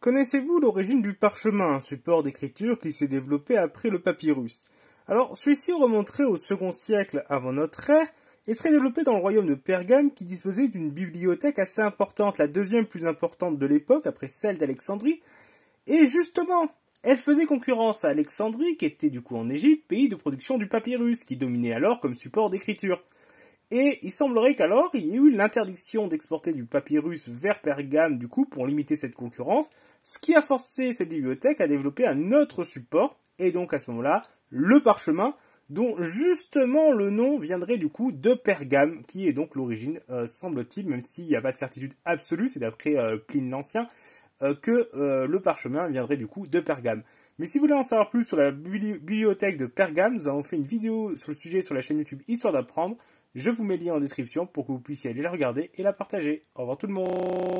Connaissez-vous l'origine du parchemin, un support d'écriture qui s'est développé après le papyrus Alors, celui-ci remonterait au second siècle avant notre ère et serait développé dans le royaume de Pergame qui disposait d'une bibliothèque assez importante, la deuxième plus importante de l'époque après celle d'Alexandrie. Et justement, elle faisait concurrence à Alexandrie qui était du coup en Égypte, pays de production du papyrus, qui dominait alors comme support d'écriture. Et il semblerait qu'alors il y ait eu l'interdiction d'exporter du papyrus vers Pergame du coup pour limiter cette concurrence, ce qui a forcé cette bibliothèque à développer un autre support, et donc à ce moment-là, le parchemin, dont justement le nom viendrait du coup de Pergame, qui est donc l'origine, euh, semble-t-il, même s'il n'y a pas de certitude absolue, c'est d'après euh, Pline l'Ancien, euh, que euh, le parchemin viendrait du coup de Pergame. Mais si vous voulez en savoir plus sur la bibliothèque de Pergame, nous avons fait une vidéo sur le sujet sur la chaîne YouTube Histoire d'apprendre. Je vous mets le lien en description pour que vous puissiez aller la regarder et la partager. Au revoir tout le monde